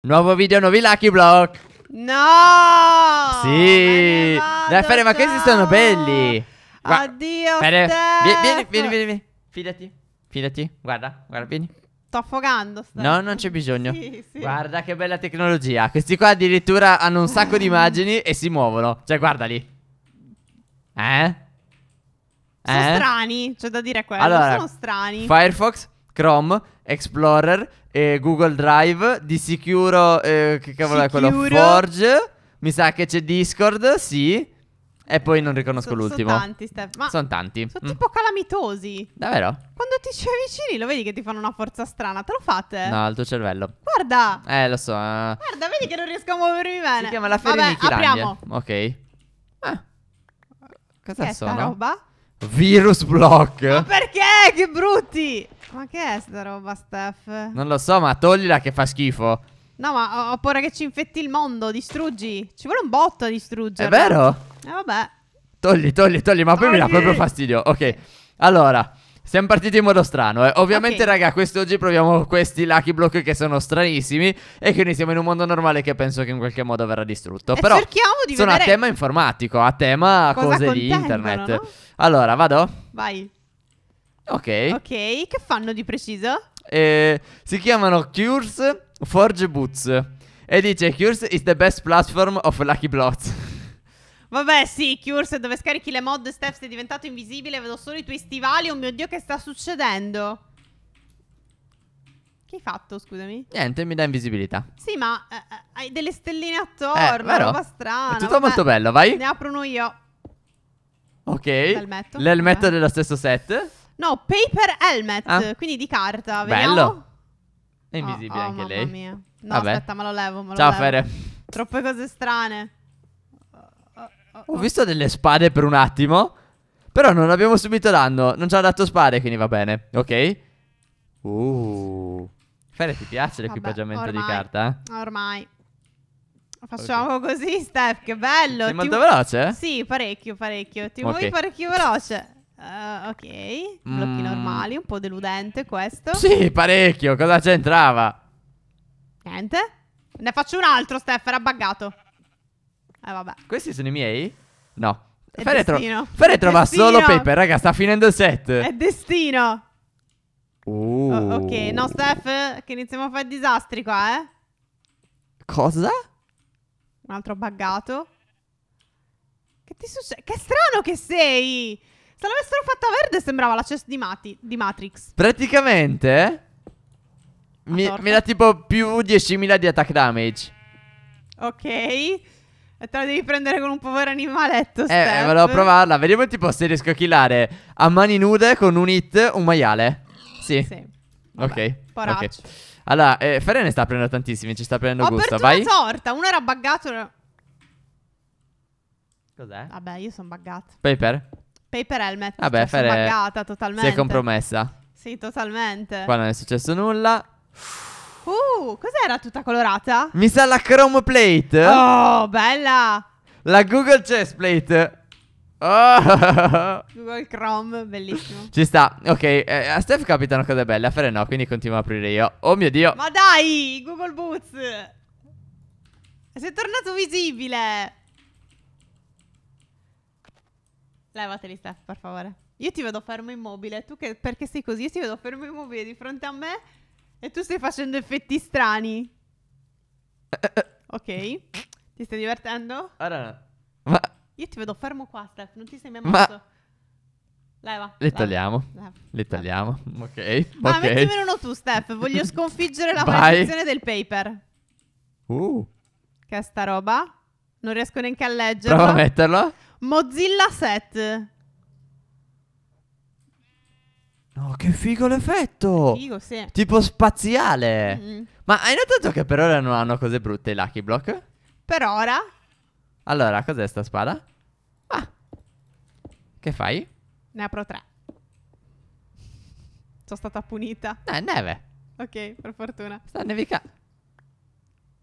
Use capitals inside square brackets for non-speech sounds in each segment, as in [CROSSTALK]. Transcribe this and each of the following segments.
Nuovo video, nuovi Lucky Block. No! Sì! Dai, Fede, ma questi sono belli. Addio, Fede. Vieni, vieni, vieni, vieni. Fidati. Fidati. Guarda, guarda, vieni. Sto affogando. Stai. No, non c'è bisogno. Sì, sì. Guarda che bella tecnologia. Questi qua addirittura hanno un sacco di [LAUGHS] immagini e si muovono. Cioè, guardali. Eh? Sono eh? strani, c'è da dire quello. Allora, sono strani. Firefox Chrome, Explorer, eh, Google Drive, di sicuro, eh, che cavolo è quello? Forge, mi sa che c'è Discord, sì. E poi non riconosco sono, l'ultimo. Sono tanti, Steph. Ma sono tanti. Sono mm. tipo calamitosi. Davvero? Quando ti ci avvicini lo vedi che ti fanno una forza strana. Te lo fate? No, al tuo cervello. Guarda. Eh, lo so. Eh. Guarda, vedi che non riesco a muovermi bene. Si chiama la Vabbè, apriamo. Ok. Eh. Cosa che sono? roba? Virus block. Ma perché? Che brutti! Ma che è sta roba, Steph? Non lo so, ma toglila che fa schifo. No, ma ho, paura che ci infetti il mondo, distruggi. Ci vuole un botto a distruggere. È vero? Eh, vabbè. Togli, togli, togli, ma poi mi dà proprio fastidio. Ok, allora... Siamo partiti in modo strano, eh. Ovviamente, okay. raga, quest'oggi proviamo questi lucky block che sono stranissimi. E quindi siamo in un mondo normale che penso che in qualche modo verrà distrutto. E Però sono a tema informatico, a tema cose di internet. No? Allora, vado? Vai. Ok. Ok, che fanno di preciso? Eh, si chiamano Cures Forge Boots. E dice Cures is the best platform of Lucky Blots. [LAUGHS] Vabbè, sì, Cures, dove scarichi le mod, Steph, sei diventato invisibile, vedo solo i tuoi stivali, oh mio Dio, che sta succedendo? Che hai fatto, scusami? Niente, mi dà invisibilità. Sì, ma eh, eh hai delle stelline attorno, eh, vero. roba strana. È tutto vabbè. molto bello, vai. Ne apro uno io. Ok. L'elmetto. L'elmetto eh. dello stesso set. No, paper helmet, ah. quindi di carta. Vediamo. Bello. È invisibile oh, oh, anche lei. Mia. No, Vabbè. aspetta, me lo levo. Me lo Ciao, levo. Fere. Troppe cose strane. Ho visto delle spade per un attimo. Però non abbiamo subito danno. Non ci ha dato spade, quindi va bene. Ok. Uh. Fere, ti piace l'equipaggiamento ormai, di carta? Eh? Ormai. Facciamo okay. così, Steph, che bello. Sei molto Ti... veloce? Sì, parecchio, parecchio. Ti okay. muovi parecchio veloce. Uh, ok, blocchi mm. normali, un po' deludente questo. Sì, parecchio, cosa c'entrava? Niente. Ne faccio un altro, Steph, era buggato. Eh, vabbè. Questi sono i miei? No. Feretro, Feretro va solo paper, raga, sta finendo il set. È destino. Uh. Oh, ok, no, Steph, che iniziamo a fare disastri qua, eh. Cosa? Un altro buggato. Che ti succede? Che strano che sei! Se l'avessero fatta verde sembrava la chest di, Mati, di Matrix. Praticamente... Mi, mi, dà tipo più 10.000 di attack damage. Ok. E te la devi prendere con un povero animaletto. Eh, Steph. Eh, volevo provarla. Vediamo tipo se riesco a killare a mani nude con un hit un maiale. Sì. sì. Vabbè, ok. okay. Allora, eh, Ferre ne sta prendendo tantissimi. Ci sta prendendo Ho gusto. Vai. una sorta. Uno era buggato. Cos'è? Vabbè, io sono buggato. Paper? Paper Helmet. Vabbè, cioè, Fere buggata totalmente. Si è compromessa. Sì, totalmente. Qua non è successo nulla. Uh, cos'era tutta colorata? Mi sa la Chrome Plate. Oh, bella. La Google Chest Plate. Oh. Ah. Google Chrome, bellissimo. Ci sta. Ok, eh, a Steph capitano cose belle, a fare no, quindi continuo a aprire io. Oh mio Dio. Ma dai, Google Boots. Sei tornato visibile. Levateli, Steph, per favore. Io ti vedo fermo immobile. Tu che, perché sei così? Io ti vedo fermo immobile di fronte a me e tu stai facendo effetti strani. Ok. Ti stai divertendo? Ora Ma... Io ti vedo fermo qua, Steph. Non ti sei mai mosso. Ma... Leva. Le tagliamo. Le tagliamo. Ok. Ma okay. mettimelo uno tu, Steph. Voglio [LAUGHS] sconfiggere la posizione del paper. Uh. Che è sta roba? Non riesco neanche a leggerlo. Prova a metterlo. Mozilla 7. No, che figo l'effetto! Che figo, sì. Tipo spaziale. Mm. Ma hai notato che per ora non hanno cose brutte i Lucky Block? Per ora? Allora, cos'è sta spada? Ah. Che fai? Ne apro tre. Sono stata punita. No, eh, è neve. Ok, per fortuna. Sta nevicando.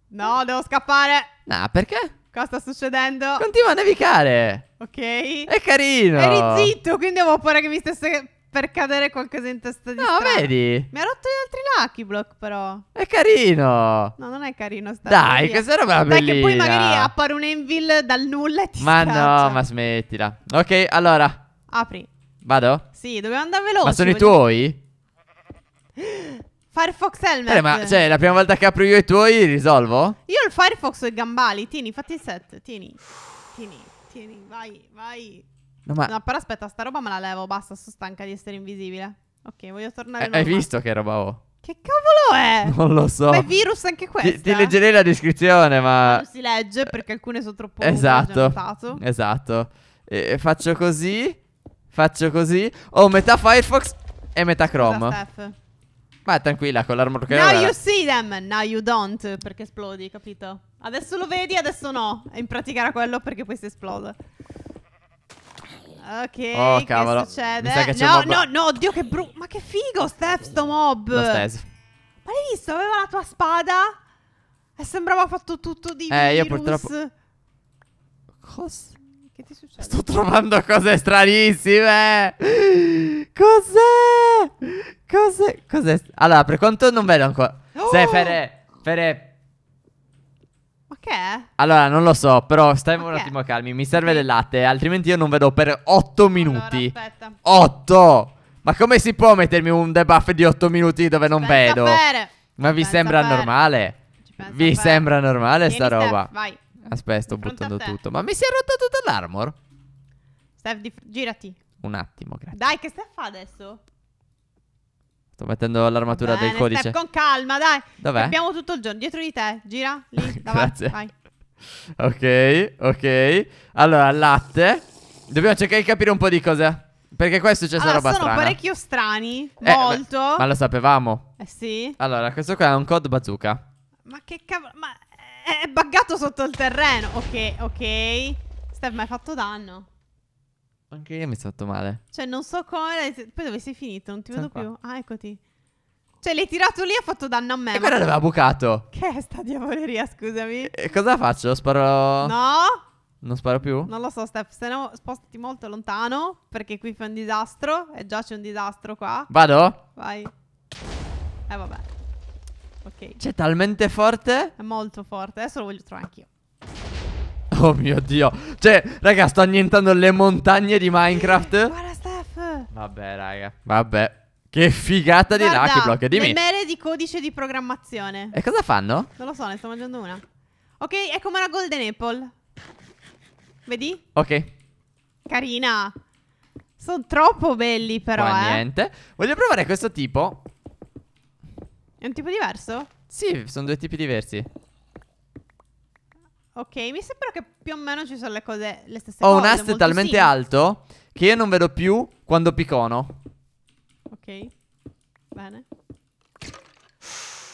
No, devo scappare. No, perché? Cosa sta succedendo? Continua a nevicare. Ok. È carino. Eri zitto, quindi avevo paura che mi stesse per cadere qualcosa in testa di No, strano. vedi? Mi ha rotto gli altri lucky block, però. È carino. No, non è carino sta Dai, che se roba bellina. Dai, che poi magari appare un anvil dal nulla e ti Ma scaccia. no, ma smettila. Ok, allora. Apri. Vado? Sì, dobbiamo andare veloce. Ma sono i tuoi? Firefox Helmet. Eh, ma cioè, la prima volta che apro io i tuoi, risolvo? Io il Firefox e i gambali. Tieni, fatti il set. Tieni. Tieni, tieni, vai, vai. No, ma... no, però aspetta, sta roba me la levo. Basta, sono stanca di essere invisibile. Ok, voglio tornare. Eh, hai visto che roba ho? Che cavolo è? Non lo so. Ma è virus anche questo. Ti, ti, leggerei la descrizione, ma. Non si legge perché alcune sono troppo. Esatto. Esatto. E faccio così. Faccio così. Ho oh, metà Firefox e metà Chrome. Scusa, ma tranquilla, con l'armor core. Now you see them, now you don't, perché esplodi, capito? Adesso lo vedi, adesso no. E in pratica era quello perché poi si esplode. Ok, oh, che succede? Che no, no, no, oddio, che brutto. Ma che figo, Steph, sto mob. Lo Ma l'hai visto? Aveva la tua spada? E sembrava fatto tutto di Eh, virus. io purtroppo... Cosa? Che ti succede? Sto trovando cose stranissime. Cos'è? Cos'è? Cos'è? Allora, per quanto non vedo ancora. Oh! Se Fere. Fere. Ma che è? Allora, non lo so, però stai un attimo calmi. Mi serve del latte, altrimenti io non vedo per 8 minuti. Allora, aspetta. 8! Ma come si può mettermi un debuff di 8 minuti dove non vedo? Ma Ci vi sembra fare. normale? Vi sembra normale Vieni sta roba? Steph, vai. Aspetta, sto buttando tutto. Ma mi si è rotta tutta l'armor? Steph, dif- girati. Un attimo, grazie. Dai, che Steph fa adesso? Sto mettendo l'armatura Bene, del codice. Steph, con calma, dai. Dov'è? Abbiamo tutto il giorno dietro di te. Gira lì, [LAUGHS] davanti. Grazie. Vai. Ok, ok. Allora, latte. Dobbiamo cercare di capire un po' di cose. Perché questo c'è successa allora, roba sono strana. sono parecchio strani. Eh, molto. Ma, ma lo sapevamo. Eh sì. Allora, questo qua è un code bazooka. Ma che cavolo. Ma è, è buggato sotto il terreno. Ok, ok. Steph, ma hai fatto danno. Anche io mi sono fatto male. Cioè, non so come. Poi dove sei finito? Non ti Sono vedo qua. più. Ah, eccoti. Cioè, l'hai tirato lì e ha fatto danno a me. E ma- l'aveva bucato. Che è sta diavoleria, scusami. E cosa faccio? Sparo. No, Non sparo più? non lo so, Steph. Se no, spostati molto lontano. Perché qui fa un disastro. E già c'è un disastro qua. Vado? Vai. Eh, vabbè. Ok. Cioè, talmente forte? È molto forte. Adesso lo voglio trovare anch'io. Oh mio dio. Cioè, raga, sto annientando le montagne di Minecraft. Guarda, Steph. Vabbè, raga. Vabbè. Che figata di Lucky Block, dimmi. Mele di codice di programmazione. E cosa fanno? Non lo so, ne sto mangiando una. Ok, è come una golden apple. Vedi? Ok. Carina. Sono troppo belli però, Qua eh. niente. Voglio provare questo tipo è un tipo diverso? Sì, sono due tipi diversi. Ok, mi sembra che più o meno ci sono le cose le stesse Ho cose. Ho un ast talmente simile. alto che io non vedo più quando picono. Ok. Bene.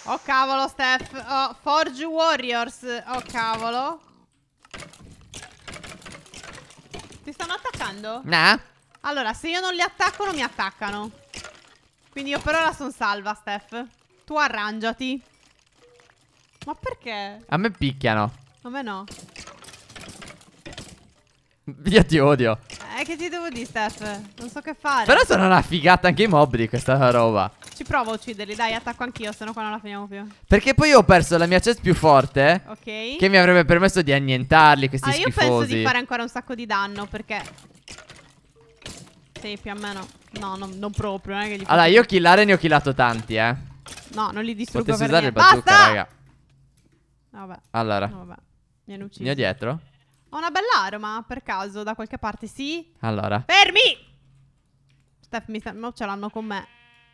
Oh cavolo, Steph. Oh, Forge Warriors. Oh cavolo. Ti stanno attaccando? Nah. Allora, se io non li attacco, non mi attaccano. Quindi io per ora sono salva, Steph. Tu arrangiati. Ma perché? A me picchiano. A me no. [LAUGHS] Io ti odio. Eh, che ti devo dire, Steph? Non so che fare. Però sono una figata anche i mob di questa roba. Ci provo a ucciderli, dai, attacco anch'io, sennò qua non la finiamo più. Perché poi ho perso la mia chest più forte. Ok. Che mi avrebbe permesso di annientarli questi ah, schifosi. Ah, io penso di fare ancora un sacco di danno, perché... Sì, più o meno. No, no non proprio, eh, Allora, io killare ne ho killato tanti, eh. No, non li distruggo Potessi per usare niente. il bazooka, Basta! raga. vabbè. Allora. No, vabbè. Mi hanno ucciso. Mio dietro? Ho una bella arma, per caso, da qualche parte, sì? Allora. Fermi! Steph, mi sta... No, ce l'hanno con me.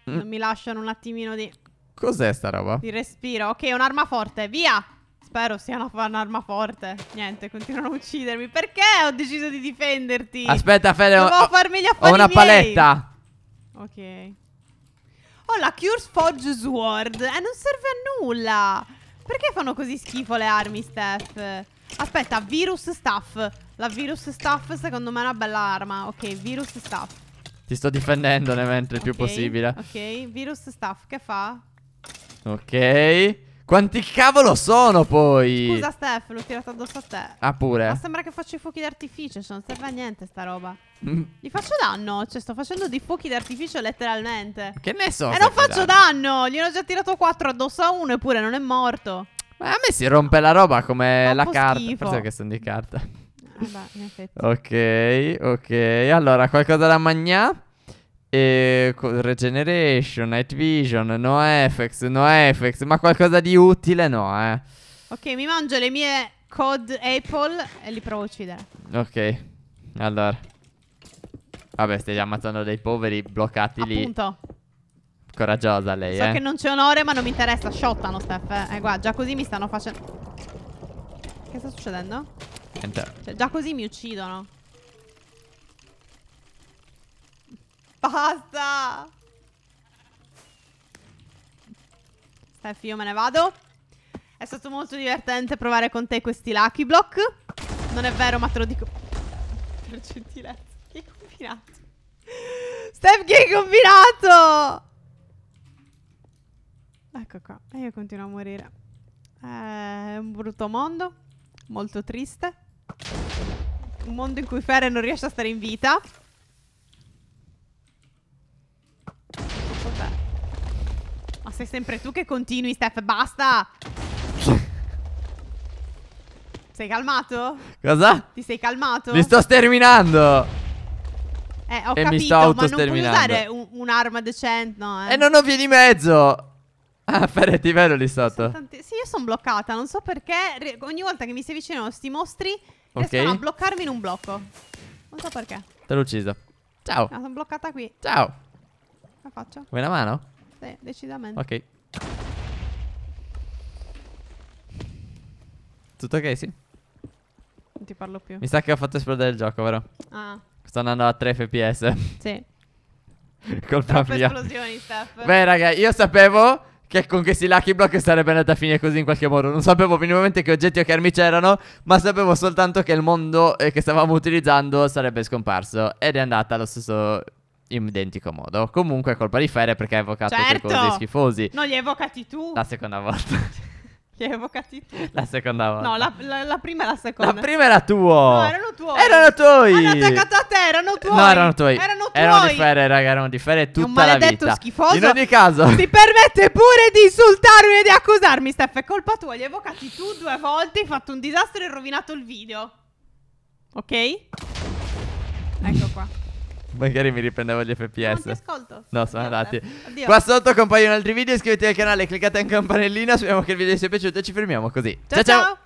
Mm. Non mi lasciano un attimino di... Cos'è sta roba? Di respiro. Ok, un'arma forte, via! Spero sia un'arma forte. Niente, continuano a uccidermi. Perché ho deciso di difenderti? Aspetta, Fede. Dovevo ho, farmi gli affari Ho una miei. paletta. Ok. Ho oh, la Cure Forge Sword. Eh, non serve a nulla. Perché fanno così schifo le armi, Steph? Aspetta, Virus Staff. La Virus Staff secondo me è una bella arma. Ok, Virus Staff. Ti sto difendendo nel mentre il okay, più possibile. Ok, Virus Staff che fa? Ok. Quanti cavolo sono poi? Scusa Steph, l'ho tirato addosso a te. Ah pure. Ma sembra che faccio i fuochi d'artificio, cioè non serve a niente sta roba. Mm. Gli faccio danno, cioè sto facendo dei fuochi d'artificio letteralmente. Che ne so. E non faccio danno. danno, gli ho già tirato 4 addosso a uno eppure non è morto. Ma a me si rompe la roba come la carta. Forse che sono di carta. Vabbè, eh, in effetti. Ok, ok. Allora, qualcosa da mangiare? E Regeneration, Night Vision, no no NoFX, ma qualcosa di utile no, eh. Ok, mi mangio le mie code Apple e li provo a uccidere. Ok, allora. Vabbè, stai ammazzando dei poveri bloccati lì. Appunto. Coraggiosa lei, so eh. So che non c'è onore, ma non mi interessa. Shottano, Steph. Eh, eh guarda, già così mi stanno facendo... Che sta succedendo? Niente. Cioè, già così mi uccidono. Basta! Steph, io me ne vado. È stato molto divertente provare con te questi Lucky Block. Non è vero, ma te lo dico... Per gentilezza. Che hai combinato? Steph, che hai combinato? Ecco qua. E io continuo a morire. Eh, è un brutto mondo. Molto triste. Un mondo in cui Ferre non riesce a stare in vita. sei sempre tu che continui, Steph. Basta. sei calmato? Cosa? Ti sei calmato? Mi sto sterminando. Eh, ho e capito, mi sto autosterminando. Ma non puoi usare un'arma decente, no? Eh. E non ho via di mezzo. Ah, per [LAUGHS] ti lì sotto. Tanti... Sì, io sono bloccata, non so perché. ogni volta che mi si avvicinano sti mostri, okay. riescono a bloccarmi in un blocco. Non so perché. Te l'ho ucciso. Ciao. No, ah, sono bloccata qui. Ciao. La faccio? Vuoi una mano? Sì, decisamente. Ok. Tutto ok, sì? Non ti parlo più. Mi sa che ho fatto esplodere il gioco, vero? Ah. Sto andando a 3 fps. Sì. [LAUGHS] Colpa mia. esplosioni, Steph. Beh, raga, io sapevo che con questi Lucky Block sarebbe andata a finire così in qualche modo. Non sapevo minimamente che oggetti o che armi c'erano, ma sapevo soltanto che il mondo eh, che stavamo utilizzando sarebbe scomparso. Ed è andata allo stesso in identico modo. Comunque è colpa di Fede perché ha evocato certo! quei cosi schifosi. No, li hai evocati tu. La seconda volta. [LAUGHS] Li hai evocati tu. La seconda volta. No, la, la, la, prima e la seconda. La prima era tuo. No, erano tuoi. Erano tuoi. Hanno attaccato a te, erano tuoi. No, erano tuoi. Erano tuoi. Erano di Fere, raga, erano di Fere tutta la vita. Un maledetto schifoso. In ogni caso. Ti permette pure di insultarmi e di accusarmi, Steph. È colpa tua. Li hai evocati tu due volte, hai fatto un disastro e hai rovinato il video. Ok? Ecco qua. Magari mi riprendevo gli FPS. Non ti ascolto. No, sono andati. Addio. Qua sotto compaiono altri video. Iscrivetevi al canale, cliccate in campanellina. Speriamo che il video vi sia piaciuto e ci fermiamo così. ciao! ciao. ciao. ciao.